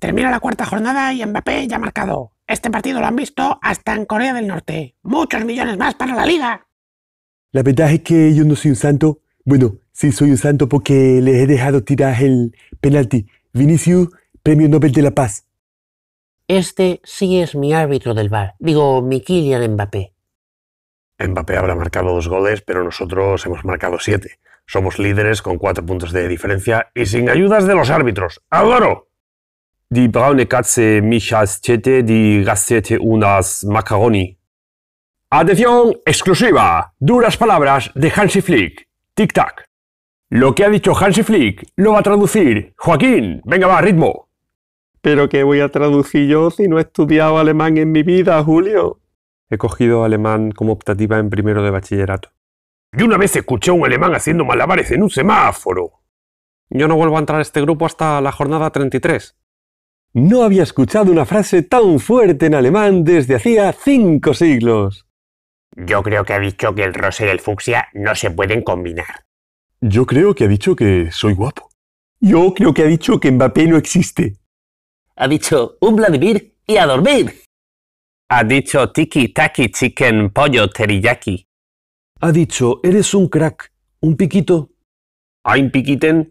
Termina la cuarta jornada y Mbappé ya ha marcado. Este partido lo han visto hasta en Corea del Norte. Muchos millones más para la liga. La verdad es que yo no soy un santo. Bueno, sí soy un santo porque le he dejado tirar el penalti. Vinicius, Premio Nobel de la Paz. Este sí es mi árbitro del bar. Digo, mi Kylian Mbappé. Mbappé habrá marcado dos goles, pero nosotros hemos marcado siete. Somos líderes con cuatro puntos de diferencia y sin ayudas de los árbitros. ¡Adoro! Die braune Katze Tete die gastete unas macaroni. Atención exclusiva. Duras palabras de Hansi Flick. Tic tac. Lo que ha dicho Hansi Flick lo va a traducir Joaquín. Venga, va, ritmo. Pero ¿qué voy a traducir yo si no he estudiado alemán en mi vida, Julio? He cogido alemán como optativa en primero de bachillerato. ¡Y una vez escuché a un alemán haciendo malabares en un semáforo. Yo no vuelvo a entrar a este grupo hasta la jornada 33. No había escuchado una frase tan fuerte en alemán desde hacía cinco siglos. Yo creo que ha dicho que el rosa y el fucsia no se pueden combinar. Yo creo que ha dicho que soy guapo. Yo creo que ha dicho que Mbappé no existe. Ha dicho un Vladimir y a dormir. Ha dicho tiki taki chicken pollo teriyaki. Ha dicho eres un crack, un piquito. Ein piquiten.